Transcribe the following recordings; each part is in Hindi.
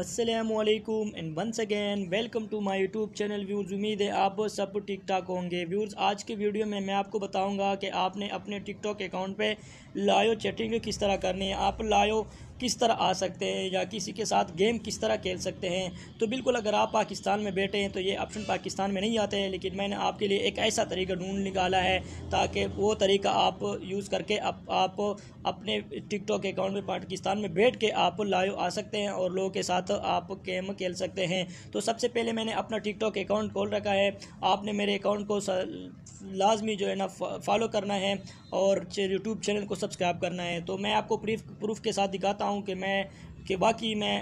Aslam and once again welcome to my YouTube channel views उम्मीद है आप सब ठीक ठाक होंगे व्यूज़ आज की वीडियो में मैं आपको बताऊंगा कि आपने अपने टिकटॉक अकाउंट पे लायो चैटिंग किस तरह करनी है आप लायो किस तरह आ सकते हैं या किसी के साथ गेम किस तरह खेल सकते हैं तो बिल्कुल अगर आप पाकिस्तान में बैठे हैं तो ये ऑप्शन पाकिस्तान में नहीं आते हैं लेकिन मैंने आपके लिए एक ऐसा तरीका ढूंढ निकाला है ताकि वो तरीका आप यूज़ करके आप, आप अपने टिकटॉक अकाउंट में पाकिस्तान में बैठ के आप लाइव आ सकते हैं और लोगों के साथ आप गेम खेल सकते हैं तो सबसे पहले मैंने अपना टिकटॉक अकाउंट खोल रखा है आपने मेरे अकाउंट को लाजमी जो है ना फॉलो करना है और यूट्यूब चैनल को सब्सक्राइब करना है तो मैं आपको प्रूफ प्रूफ के साथ दिखाता हूँ हूँ कि मैं कि बाकी मैं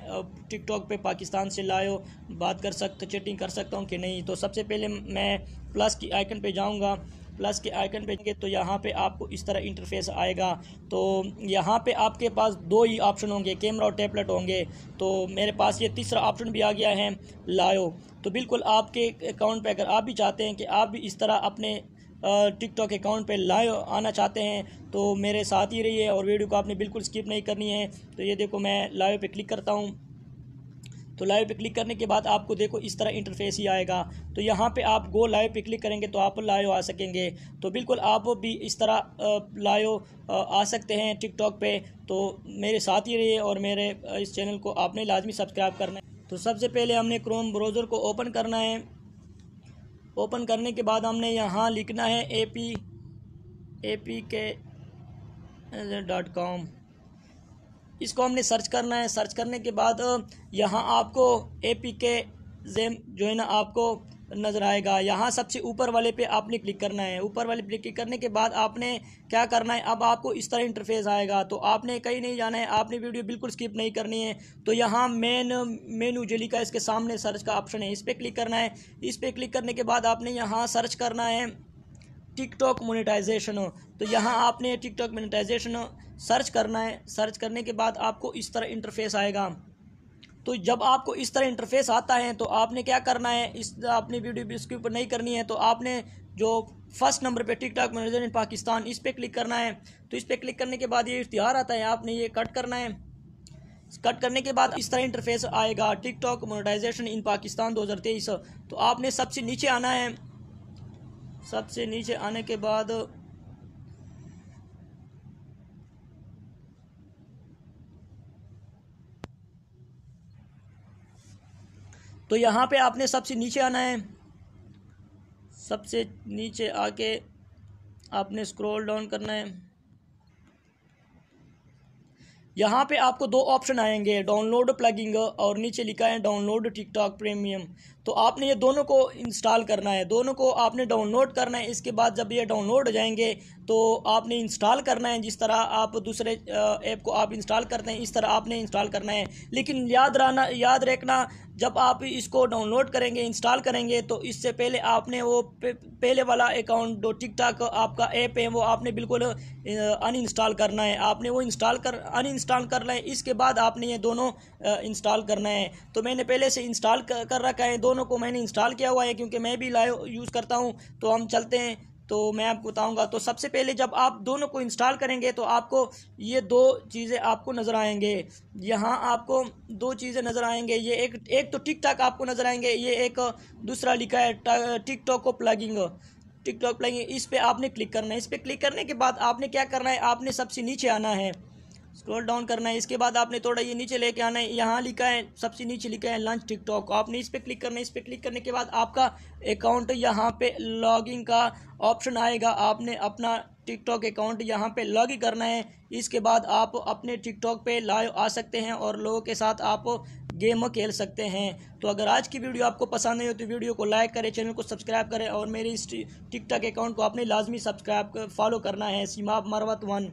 टिकटॉक पे पाकिस्तान से लाओ बात कर सकता चैटिंग कर सकता हूँ कि नहीं तो सबसे पहले मैं प्लस की आइकन पे जाऊँगा प्लस के आइकन पे जाएंगे तो यहाँ पे आपको इस तरह इंटरफेस आएगा तो यहाँ पे आपके पास दो ही ऑप्शन होंगे कैमरा और टैबलेट होंगे तो मेरे पास ये तीसरा ऑप्शन भी आ गया है लाओ तो बिल्कुल आपके अकाउंट पे अगर आप भी चाहते हैं कि आप भी इस तरह अपने टिकटॉक अकाउंट पे लाइव आना चाहते हैं तो मेरे साथ ही रहिए और वीडियो को आपने बिल्कुल स्किप नहीं करनी है तो ये देखो मैं लाइव पे क्लिक करता हूँ तो लाइव पे क्लिक करने के बाद आपको देखो इस तरह इंटरफेस ही आएगा तो यहाँ पे आप गो लाइव पे क्लिक करेंगे तो आप लाइव आ सकेंगे तो बिल्कुल आप भी इस तरह लाइव आ सकते हैं टिकटॉक पे तो मेरे साथ ही रहिए और मेरे इस चैनल को आपने लाजमी सब्सक्राइब करना है तो सबसे पहले हमने क्रोम ब्राउज़र को ओपन करना है ओपन करने के बाद हमने यहाँ लिखना है A P A P K dot com इसको हमने सर्च करना है सर्च करने के बाद यहाँ आपको ए पी के जेम जो है ना आपको नज़र आएगा यहाँ सबसे ऊपर वाले पे आपने क्लिक करना है ऊपर वाले पे क्लिक करने के बाद आपने क्या करना है अब आपको इस तरह इंटरफेस आएगा तो आपने कहीं नहीं जाना है आपने वीडियो बिल्कुल स्किप नहीं करनी है तो यहाँ मेन मेनू जेली का इसके सामने सर्च का ऑप्शन है इस पर क्लिक करना है इस पर क्लिक करने के बाद आपने यहाँ सर्च करना है टिकटॉक मोनिटाइजेशन तो यहाँ आपने टिकटॉक मोनिटाइजेशन सर्च करना है सर्च करने के बाद आपको इस तरह इंटरफेस आएगा तो जब आपको इस तरह इंटरफेस आता है तो आपने क्या करना है इस आपने वीडियो इसके ऊपर नहीं करनी है तो आपने जो फर्स्ट नंबर पे TikTok manager in Pakistan इस पर क्लिक करना है तो इस पर क्लिक करने के बाद ये इश्तिहार आता है आपने ये कट करना है कट करने के बाद इस तरह इंटरफेस आएगा TikTok monetisation in Pakistan 2023 तो आपने सबसे नीचे आना है सबसे नीचे आने के बाद तो यहाँ पे आपने सबसे नीचे आना है सबसे नीचे आके आपने स्क्रॉल डाउन करना है यहाँ पे आपको दो ऑप्शन आएंगे डाउनलोड प्लगिंग और नीचे लिखा है डाउनलोड टिक प्रीमियम तो आपने ये दोनों को इंस्टॉल करना है दोनों को आपने डाउनलोड करना है इसके बाद जब ये डाउनलोड हो जाएंगे तो आपने इंस्टॉल करना है जिस तरह आप दूसरे ऐप को आप इंस्टॉल करते हैं इस तरह आपने इंस्टॉल करना है लेकिन याद रहना याद रखना जब आप इसको डाउनलोड करेंगे इंस्टॉल करेंगे तो इससे पहले आपने वो पहले वाला अकाउंट जो टिकटॉक आपका ऐप है वो आपने बिल्कुल अनइंस्टॉल करना है आपने वो इंस्टॉल कर अन इंस्टॉल कर लें इसके बाद आपने ये दोनों इंस्टॉल करना है तो मैंने पहले से इंस्टॉल कर रखा है दोनों को मैंने इंस्टॉल किया हुआ है क्योंकि मैं भी लाइव यूज़ करता हूँ तो हम चलते हैं तो मैं आपको बताऊंगा तो सबसे पहले जब आप दोनों को इंस्टॉल करेंगे तो आपको ये दो चीज़ें आपको नज़र आएंगे यहाँ आपको दो चीज़ें नज़र आएंगे ये एक एक तो टिक टाक आपको नज़र आएंगे ये एक दूसरा लिखा है टिक टॉक को प्लगिंग टिक टॉक प्लगिंग इस पर आपने क्लिक करना है इस पर क्लिक करने के बाद आपने क्या करना है आपने सबसे नीचे आना है स्क्रॉल डाउन करना है इसके बाद आपने थोड़ा ये नीचे लेके आना है यहाँ लिखा है सबसे नीचे लिखा है लंच टिकटॉक आपने इस पर क्लिक करना है इस पर क्लिक करने के बाद आपका अकाउंट यहाँ पे लॉगिंग का ऑप्शन आएगा आपने अपना टिकटॉक अकाउंट यहाँ पे लॉग करना है इसके बाद आप अपने टिकटॉक पे लाइव आ सकते हैं और लोगों के साथ आप गेम खेल सकते हैं तो अगर आज की वीडियो आपको पसंद आई हो तो वीडियो को लाइक करें चैनल को सब्सक्राइब करें और मेरे इस टिकटॉक अकाउंट को आपने लाजमी सब्सक्राइब फॉलो करना है सीमा मरवत वन